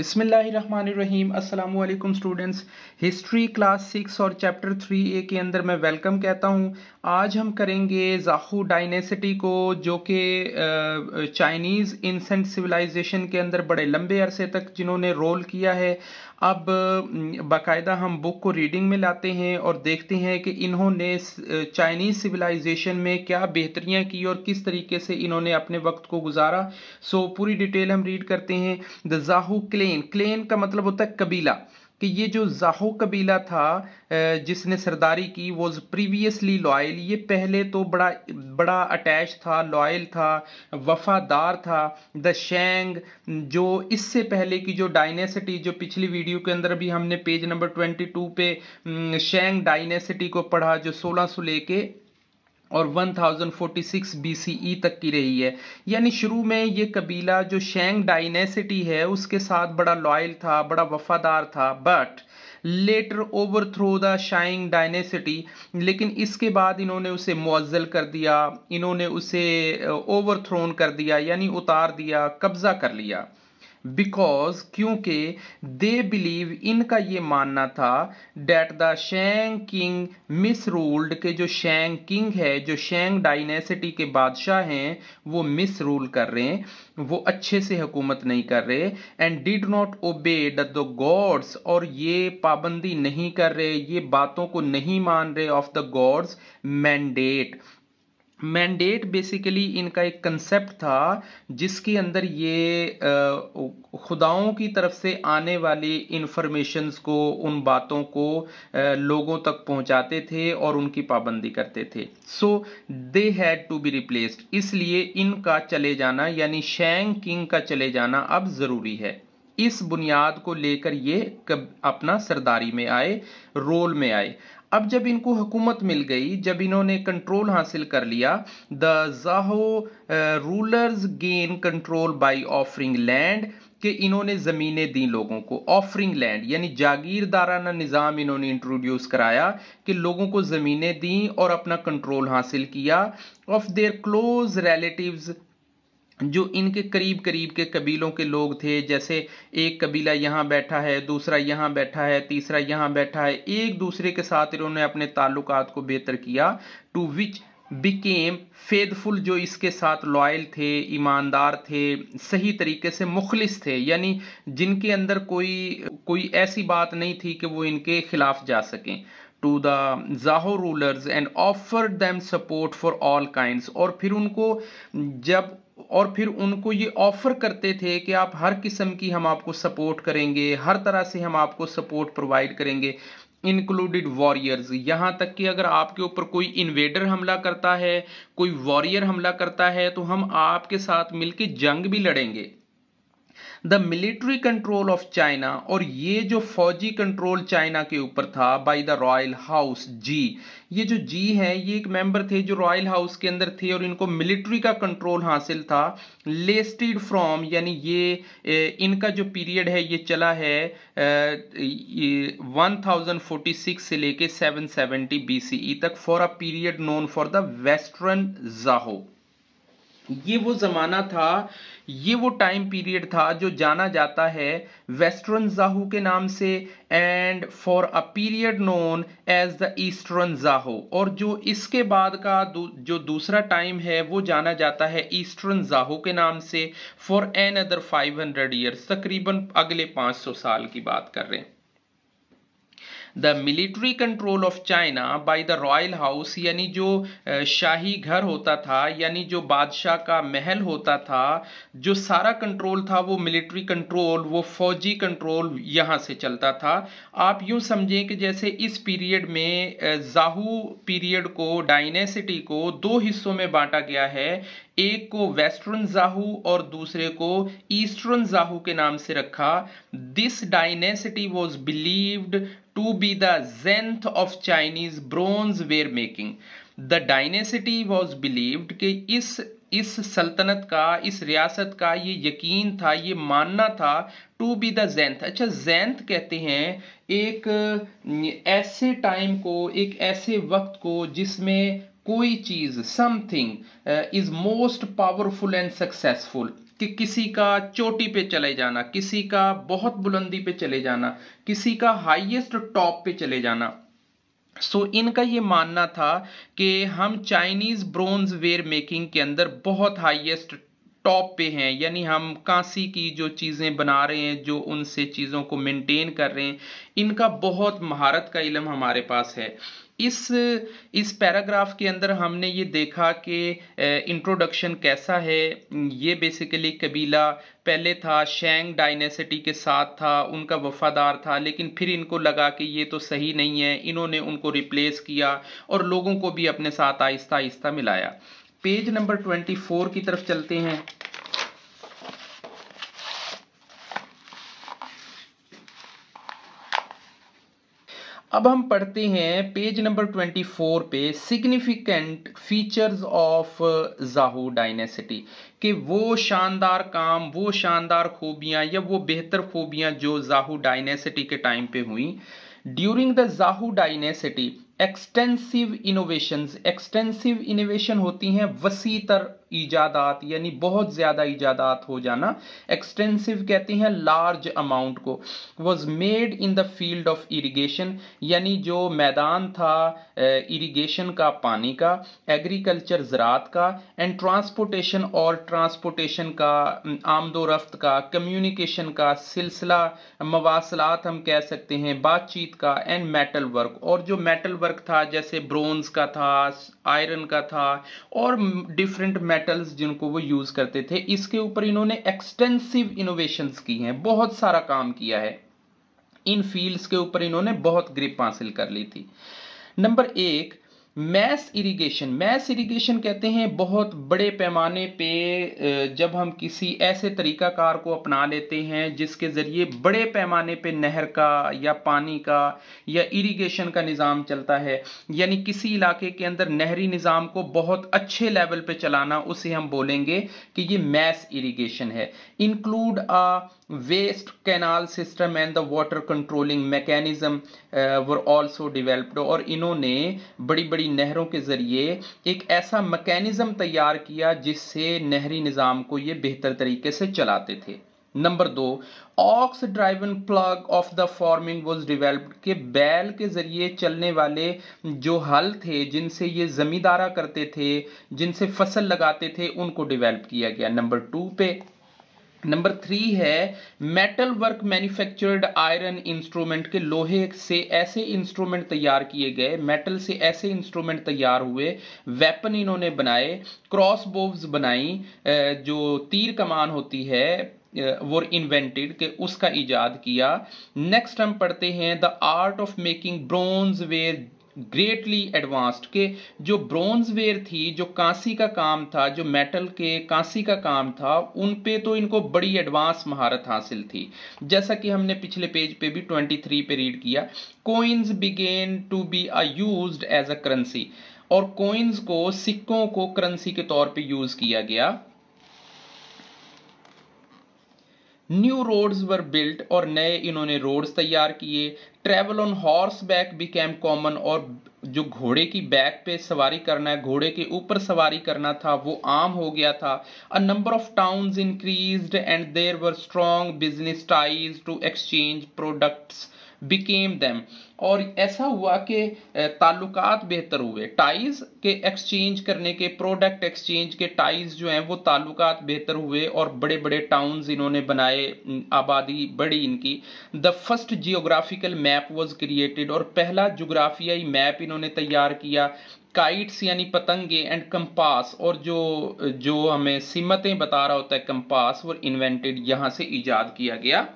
बिसमीम् अल्लाम students history class six और chapter three A के अंदर मैं वेलकम कहता हूँ आज हम करेंगे जाहू डायनेसिटी को जो कि चाइनीज़ इंसेंट सिविलाइजेशन के अंदर बड़े लंबे अरसे तक जिन्होंने रोल किया है अब बाकायदा हम बुक को रीडिंग में लाते हैं और देखते हैं कि इन्होंने चाइनीज़ सिविलाइजेशन में क्या बेहतरियाँ की और किस तरीके से इन्होंने अपने वक्त को गुजारा सो पूरी डिटेल हम रीड करते हैं द जाहू क्लेन क्लेन का मतलब होता है कबीला कि ये जो जाहो कबीला था जिसने सरदारी की वॉज प्रीवियसली लॉयल ये पहले तो बड़ा बड़ा अटैच था लॉयल था वफादार था द शेंग जो इससे पहले की जो डायनेसिटी जो पिछली वीडियो के अंदर भी हमने पेज नंबर 22 पे शेंग डायनेसिटी को पढ़ा जो सोलह सौ लेके और 1046 BCE तक की रही है यानी शुरू में ये कबीला जो शेंग डाइनेसिटी है उसके साथ बड़ा लॉयल था बड़ा वफादार था but later overthrew the Shang dynasty लेकिन इसके बाद इन्होंने उसे मुअल कर दिया इन्होंने उसे ओवर थ्रोन कर दिया यानी उतार दिया कब्ज़ा कर लिया बिकॉज क्योंकि दे बिलीव इनका ये मानना था that the Shang king misruled के जो शेंग किंग है जो शेंग डाइनेसिटी के बादशाह हैं वो मिस रूल कर रहे हैं वो अच्छे से हुकूमत नहीं कर रहे and did not obey the gods और ये पाबंदी नहीं कर रहे ये बातों को नहीं मान रहे of the gods mandate mandate basically इनका एक कंसेप्ट था जिसके अंदर ये खुदाओं की तरफ से आने वाली इंफॉर्मेशन को उन बातों को लोगों तक पहुंचाते थे और उनकी पाबंदी करते थे so they had to be replaced इसलिए इनका चले जाना यानी शैंग किंग का चले जाना अब ज़रूरी है इस बुनियाद को लेकर ये कब अपना सरदारी में आए रोल में आए अब जब इनको हुकूमत मिल गई जब इन्होंने कंट्रोल हासिल कर लिया the Zhou rulers gain control by offering land कि इन्होंने ज़मीनें दी लोगों को ऑफरिंग लैंड यानी जागीरदाराना निज़ाम इन्होंने इंट्रोड्यूस कराया कि लोगों को ज़मीनें दी और अपना कंट्रोल हासिल किया ऑफ देयर क्लोज रिलेटिव्स जो इनके करीब करीब के कबीलों के लोग थे जैसे एक कबीला यहाँ बैठा है दूसरा यहाँ बैठा है तीसरा यहाँ बैठा है एक दूसरे के साथ इन्होंने अपने ताल्लुक को बेहतर किया टू विच बिकेम फेदफुल जो इसके साथ लॉयल थे ईमानदार थे सही तरीके से मुखलिस थे यानी जिनके अंदर कोई कोई ऐसी बात नहीं थी कि वो इनके खिलाफ जा सकें to the Zhou rulers and offer them support for all kind और फिर उनको जब और फिर उनको ये ऑफ़र करते थे कि आप हर किस्म की हम आपको सपोर्ट करेंगे हर तरह से हम आपको सपोर्ट प्रोवाइड करेंगे इंक्लूडेड वॉरियर्स यहाँ तक कि अगर आपके ऊपर कोई इन्वेडर हमला करता है कोई वॉरियर हमला करता है तो हम आपके साथ मिलकर जंग भी लड़ेंगे the military control of China और ये जो फौजी कंट्रोल चाइना के ऊपर था बाय द रॉयल हाउस जी ये जो जी है ये एक मेंबर थे जो रॉयल हाउस के अंदर थे और इनको मिलिट्री का कंट्रोल हासिल था लेस्टेड फ्रॉम यानी ये इनका जो पीरियड है ये चला है वन थाउजेंड फोर्टी सिक्स से लेके सेवन सेवेंटी बी तक for a period known for the western Zhou ये वो ज़माना था ये वो टाइम पीरियड था जो जाना जाता है वेस्टर्न जाहू के नाम से and for a period known as the eastern Zhou और जो इसके बाद का दू, जो दूसरा टाइम है वो जाना जाता है ईस्टर्न जाहो के नाम से for another five hundred years तकरीबन अगले 500 साल की बात कर रहे हैं the military control of China by the royal house यानी जो शाही घर होता था यानी जो बादशाह का महल होता था जो सारा कंट्रोल था वो मिलिट्री कंट्रोल वो फौजी कंट्रोल यहाँ से चलता था आप यूँ समझें कि जैसे इस पीरियड में जाहू पीरियड को डायनेसिटी को दो हिस्सों में बांटा गया है एक को वेस्टर्न जाहू और दूसरे को ईस्टर्न जाहू के नाम से रखा this dynasty was believed to be the zenith of Chinese bronze ware making. The dynasty was believed कि इस इस सल्तनत का इस रियासत का ये यकीन था ये मानना था टू बी द जेंथ अच्छा जेंथ कहते हैं एक ऐसे टाइम को एक ऐसे वक्त को जिसमें कोई चीज़ something is most powerful and successful कि किसी का चोटी पे चले जाना किसी का बहुत बुलंदी पे चले जाना किसी का हाईएस्ट टॉप पे चले जाना सो so, इनका ये मानना था कि हम चाइनीज़ ब्रोंज वेयर मेकिंग के अंदर बहुत हाईएस्ट टॉप पे हैं यानी हम कांसी की जो चीज़ें बना रहे हैं जो उनसे चीज़ों को मेंटेन कर रहे हैं इनका बहुत महारत का इलम हमारे पास है इस इस पैराग्राफ के अंदर हमने ये देखा कि इंट्रोडक्शन कैसा है ये बेसिकली कबीला पहले था शेंग डायनेसिटी के साथ था उनका वफादार था लेकिन फिर इनको लगा कि ये तो सही नहीं है इन्होंने उनको रिप्लेस किया और लोगों को भी अपने साथ आहिस्ता आहिस्ता मिलाया पेज नंबर ट्वेंटी फोर की तरफ चलते हैं अब हम पढ़ते हैं पेज नंबर 24 पे significant features of Zhou dynasty कि वो शानदार काम वो शानदार खूबियाँ या वो बेहतर खूबियाँ जो जाहू डायनेसिटी के टाइम पे हुई during the Zhou dynasty extensive innovation extensive innovation होती हैं वसी तर ईजादात यानी बहुत ज़्यादा ईजादात हो जाना एक्सटेंसिव कहते हैं लार्ज अमाउंट को was made in the field of irrigation यानी जो मैदान था इरीगेशन का पानी का एग्रीकल्चर ज़रात का एंड ट्रांसपोर्टेशन और ट्रांसपोर्टेशन का आमदोरफ्त का कम्युनिकेशन का सिलसिला मवासलात हम कह सकते हैं बातचीत का एंड मेटल वर्क और जो मेटल वर्क था जैसे ब्रोंज का था आयरन का था और डिफरेंट मेटल मेटल्स जिनको वो यूज करते थे इसके ऊपर इन्होंने एक्सटेंसिव इनोवेशन की हैं बहुत सारा काम किया है इन फील्ड्स के ऊपर इन्होंने बहुत ग्रिप हासिल कर ली थी नंबर एक मैस इरिगेशन मैस इरिगेशन कहते हैं बहुत बड़े पैमाने पे जब हम किसी ऐसे तरीकाकार को अपना लेते हैं जिसके ज़रिए बड़े पैमाने पे नहर का या पानी का या इरिगेशन का निज़ाम चलता है यानी किसी इलाके के अंदर नहरी निज़ाम को बहुत अच्छे लेवल पे चलाना उसे हम बोलेंगे कि ये मैस इरिगेशन है include a vast canal system and the water controlling mechanism were also developed और इन्होंने बड़ी बड़ी नहरों के ज़रिए एक ऐसा मैकेनिज़्म तैयार किया जिससे नहरी निज़ाम को ये बेहतर तरीके से चलाते थे नंबर दो ox driven plough of the farming was developed के बैल के जरिए चलने वाले जो हल थे जिनसे ये जमींदारा करते थे जिनसे फसल लगाते थे उनको डिवेल्प किया गया नंबर टू पे नंबर थ्री है metal work manufactured iron instrument के लोहे से ऐसे इंस्ट्रूमेंट तैयार किए गए मेटल से ऐसे इंस्ट्रूमेंट तैयार हुए वेपन इन्होंने बनाए क्रॉस बोव्स बनाई जो तीर कमान होती है वो इन्वेंटेड के उसका इजाद किया नेक्स्ट हम पढ़ते हैं the art of making bronze ware greatly advanced के जो ब्रॉन्ज वेयर थी जो कांसी का काम था जो मेटल के कांसी का काम था उन पे तो इनको बड़ी एडवांस महारत हासिल थी जैसा कि हमने पिछले पेज पे भी 23 पे रीड किया coins began to be a use as a currency और कोइंस को सिक्कों को करेंसी के तौर पे यूज किया गया न्यू रोड्स वर बिल्ट और नए इन्होंने रोड्स तैयार किए travel on horseback became common और जो घोड़े की बैक पे सवारी करना है घोड़े के ऊपर सवारी करना था वो आम हो गया था a number of towns increased and there were strong business ties to exchange products became them और ऐसा हुआ कि ताल्लुकात बेहतर हुए टाइज के एक्सचेंज करने के प्रोडक्ट एक्सचेंज के टाइज जो हैं वो ताल्लुकात बेहतर हुए और बड़े बड़े टाउन्स इन्होंने बनाए आबादी बढ़ी इनकी the first geographical map was created और पहला जोग्राफियाई मैप इन्होंने तैयार किया काइट्स यानी पतंगे एंड कंपास और जो जो हमें सिमतें बता रहा होता है कंपास वो इन्वेंटेड यहाँ से ईजाद किया गया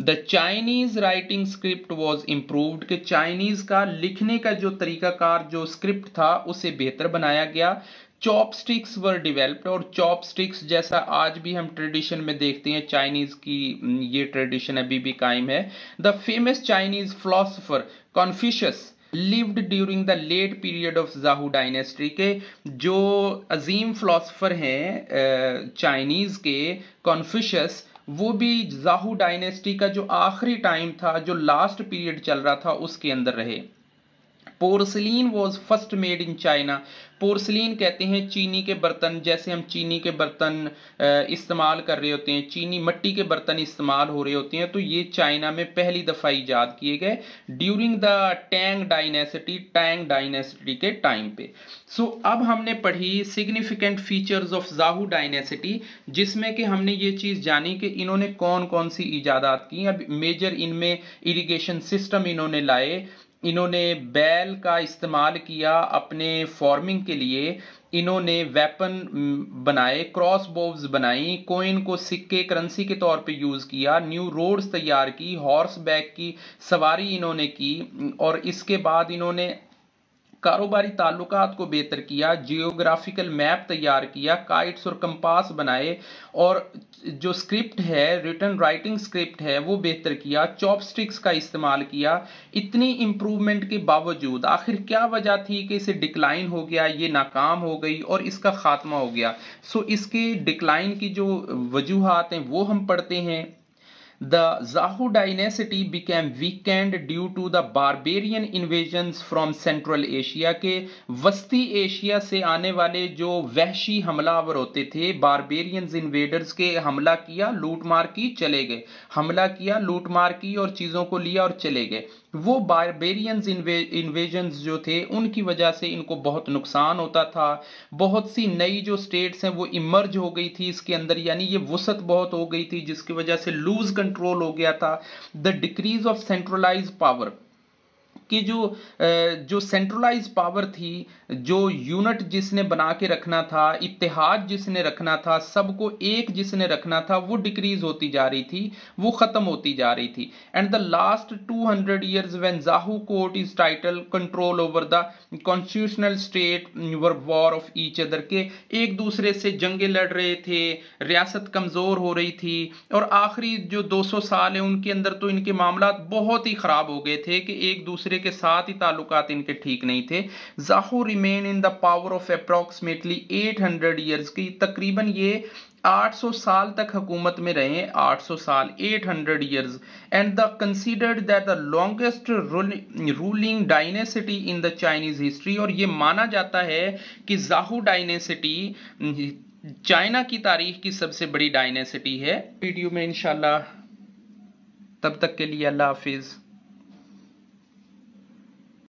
the Chinese writing script was improved कि चाइनीज का लिखने का जो तरीकाकार जो स्क्रिप्ट था उसे बेहतर बनाया गया चॉपस्टिक्स वर डिवेल्प्ड और चॉपस्टिक्स जैसा आज भी हम ट्रेडिशन में देखते हैं चाइनीज की ये ट्रेडिशन अभी भी कायम है the famous Chinese philosopher Confucius lived during the late period of Zhou dynasty के जो अजीम फिलोसफर हैं चाइनीज के कॉन्फ्यूशस वो भी जाहू डायनेस्टी का जो आखिरी टाइम था जो लास्ट पीरियड चल रहा था उसके अंदर रहे porcelain was first made in China porcelain कहते हैं चीनी के बर्तन जैसे हम चीनी के बर्तन इस्तेमाल कर रहे होते हैं चीनी मट्टी के बर्तन इस्तेमाल हो रहे होते हैं तो ये चाइना में पहली दफ़ा ईजाद किए गए during the Tang dynasty Tang dynasty के टाइम पे सो so, अब हमने पढ़ी significant features of Zhou dynasty जिसमें कि हमने ये चीज़ जानी कि इन्होंने कौन कौन सी ईजादात की अब मेजर इनमें इरीगेशन सिस्टम इन्होंने लाए इन्होंने बैल का इस्तेमाल किया अपने फॉर्मिंग के लिए इन्होंने वेपन बनाए क्रॉस बोव्स बनाई कोइन को सिक्के करेंसी के तौर पे यूज़ किया न्यू रोड्स तैयार की हॉर्स बैक की सवारी इन्होंने की और इसके बाद इन्होंने कारोबारी ताल्लुक को बेहतर किया जियोग्राफिकल मैप तैयार किया काइट्स और कंपास बनाए और जो स्क्रिप्ट है रिटर्न राइटिंग स्क्रिप्ट है वो बेहतर किया चॉपस्टिक्स का इस्तेमाल किया इतनी इम्प्रूवमेंट के बावजूद आखिर क्या वजह थी कि इसे डिक्लाइन हो गया ये नाकाम हो गई और इसका खात्मा हो गया सो इसके डिक्लाइन की जो वजूहत हैं वो हम पढ़ते हैं the Zahu dynasty became weakened due to the barbarian invasions from Central Asia के वस्ती एशिया से आने वाले जो वहशी हमलावर होते थे बारबेरियंस इन्वेडर्स के हमला किया लूट मार की चले गए हमला किया लूट मार की और चीज़ों को लिया और चले गए वो बारबेरियंस इन्वेजन इन्वेजन्स जो थे उनकी वजह से इनको बहुत नुकसान होता था बहुत सी नई जो स्टेट्स हैं वो इमर्ज हो गई थी इसके अंदर यानी ये वसत बहुत हो गई थी जिसकी वजह से लूज कंट्रोल हो गया था the decrease of centralise power कि जो जो सेंट्रलाइज पावर थी जो यूनिट जिसने बना के रखना था इतिहाद जिसने रखना था सबको एक जिसने रखना था वो डिक्रीज होती जा रही थी वो ख़त्म होती जा रही थी and the last 200 hundred years when Zhou court is title control over the constitutional state war of each other के एक दूसरे से जंगे लड़ रहे थे रियासत कमज़ोर हो रही थी और आखिरी जो 200 साल है उनके अंदर तो इनके मामला बहुत ही ख़राब हो गए थे कि एक दूसरे सौदे के साथ ही ताल्लुकात इनके ठीक नहीं थे Zhou remain in the power of approximately 800 years की तकरीबन ये 800 साल तक हुकूमत में रहे 800 साल 800 hundred years and the considered that the longest ruling dynasty in the Chinese history और ये माना जाता है कि जाहू डायनेसिटी चाइना की तारीख की सबसे बड़ी डायनेसिटी है वीडियो में इंशाल्लाह तब तक के लिए अल्लाह हाफिज़